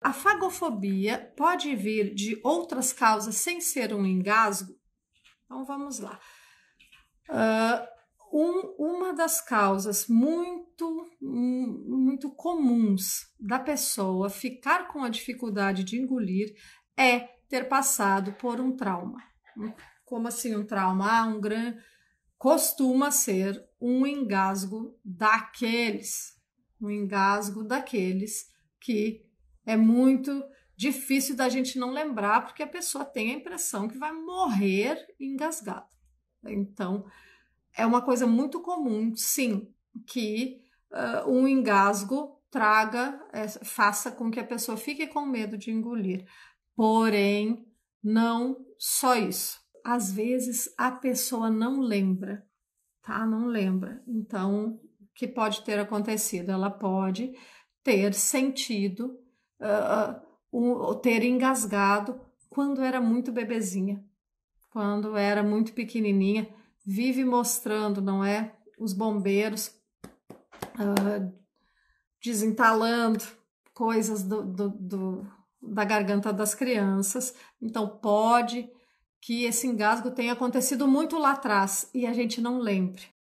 A fagofobia pode vir de outras causas sem ser um engasgo? Então vamos lá. Uh, um, uma das causas muito, muito comuns da pessoa ficar com a dificuldade de engolir é ter passado por um trauma. Como assim um trauma? Ah, um grande costuma ser um engasgo daqueles, um engasgo daqueles que é muito difícil da gente não lembrar, porque a pessoa tem a impressão que vai morrer engasgada. Então, é uma coisa muito comum, sim, que uh, um engasgo traga, é, faça com que a pessoa fique com medo de engolir. Porém, não só isso. Às vezes a pessoa não lembra, tá? Não lembra. Então, o que pode ter acontecido? Ela pode ter sentido uh, um, ter engasgado quando era muito bebezinha, quando era muito pequenininha. Vive mostrando, não é? Os bombeiros uh, desentalando coisas do, do, do, da garganta das crianças. Então, pode que esse engasgo tenha acontecido muito lá atrás e a gente não lembre.